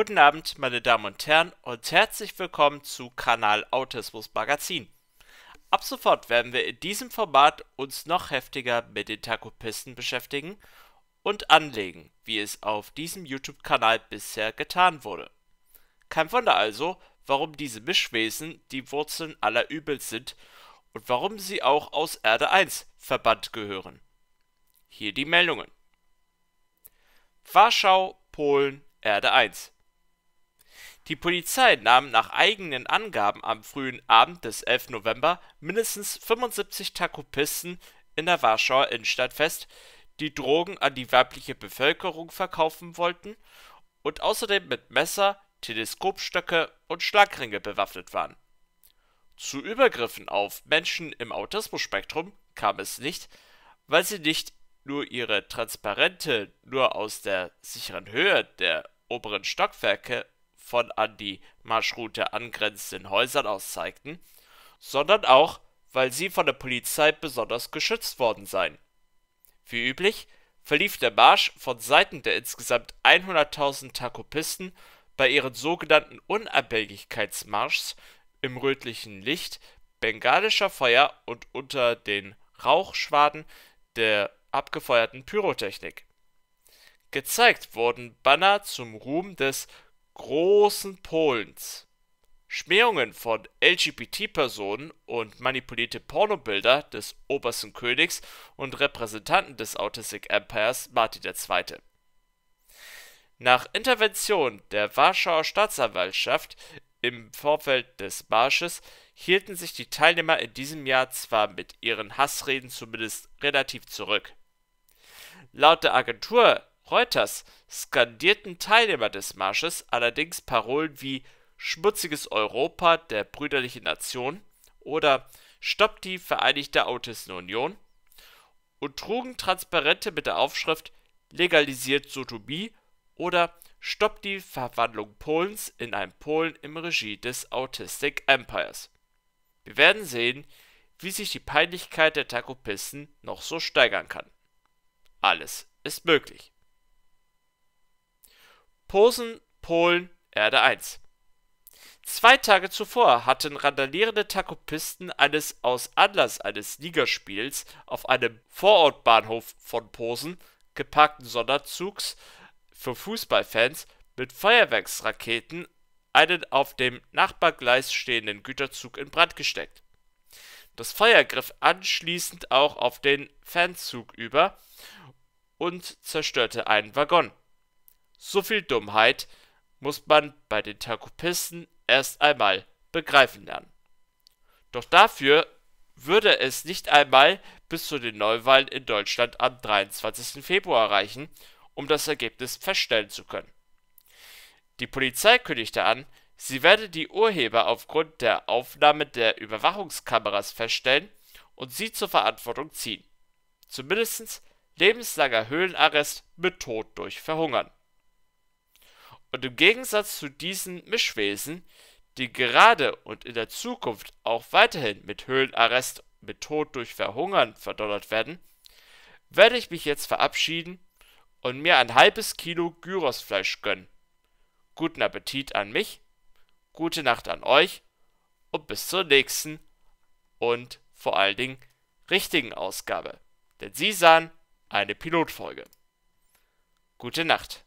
Guten Abend, meine Damen und Herren, und herzlich willkommen zu Kanal Autismus Magazin. Ab sofort werden wir in diesem Format uns noch heftiger mit den Takopisten beschäftigen und anlegen, wie es auf diesem YouTube-Kanal bisher getan wurde. Kein Wunder also, warum diese Mischwesen die Wurzeln aller Übels sind und warum sie auch aus Erde 1 verbannt gehören. Hier die Meldungen. Warschau, Polen, Erde 1. Die Polizei nahm nach eigenen Angaben am frühen Abend des 11. November mindestens 75 Takupisten in der Warschauer Innenstadt fest, die Drogen an die weibliche Bevölkerung verkaufen wollten und außerdem mit Messer, Teleskopstöcke und Schlagringe bewaffnet waren. Zu Übergriffen auf Menschen im Autismus-Spektrum kam es nicht, weil sie nicht nur ihre Transparente nur aus der sicheren Höhe der oberen Stockwerke von an die Marschroute angrenzenden Häusern aus zeigten, sondern auch, weil sie von der Polizei besonders geschützt worden seien. Wie üblich verlief der Marsch von Seiten der insgesamt 100.000 Takopisten bei ihren sogenannten Unabhängigkeitsmarschs im rötlichen Licht, bengalischer Feuer und unter den Rauchschwaden der abgefeuerten Pyrotechnik. Gezeigt wurden Banner zum Ruhm des großen Polens. Schmähungen von LGBT-Personen und manipulierte Pornobilder des obersten Königs und Repräsentanten des Autistic Empires Martin II. Nach Intervention der Warschauer Staatsanwaltschaft im Vorfeld des Marsches hielten sich die Teilnehmer in diesem Jahr zwar mit ihren Hassreden zumindest relativ zurück. Laut der Agentur Reuters skandierten Teilnehmer des Marsches allerdings Parolen wie „ Schmutziges Europa der brüderlichen Nation “oder „ Stoppt die Vereinigte Autistenunion “und trugen Transparente mit der Aufschrift „ Legalisiert Sodomie “oder „ Stoppt die Verwandlung Polens in ein Polen im Regie des Autistic Empires “. Wir werden sehen, wie sich die Peinlichkeit der Takopisten noch so steigern kann. Alles ist möglich Posen, Polen, Erde 1. Zwei Tage zuvor hatten randalierende Takopisten eines aus Anlass eines Ligaspiels auf einem Vorortbahnhof von Posen geparkten Sonderzugs für Fußballfans mit Feuerwerksraketen einen auf dem Nachbargleis stehenden Güterzug in Brand gesteckt. Das Feuer griff anschließend auch auf den Fanzug über und zerstörte einen Waggon. So viel Dummheit muss man bei den Terkopisten erst einmal begreifen lernen. Doch dafür würde es nicht einmal bis zu den Neuwahlen in Deutschland am 23. Februar reichen, um das Ergebnis feststellen zu können. Die Polizei kündigte an, sie werde die Urheber aufgrund der Aufnahme der Überwachungskameras feststellen und sie zur Verantwortung ziehen. Zumindest lebenslanger Höhlenarrest mit Tod durch Verhungern. Und im Gegensatz zu diesen Mischwesen, die gerade und in der Zukunft auch weiterhin mit Höhlenarrest, mit Tod durch Verhungern verdonnert werden, werde ich mich jetzt verabschieden und mir ein halbes Kilo Gyrosfleisch gönnen. Guten Appetit an mich, gute Nacht an euch und bis zur nächsten und vor allen Dingen richtigen Ausgabe. Denn Sie sahen eine Pilotfolge. Gute Nacht.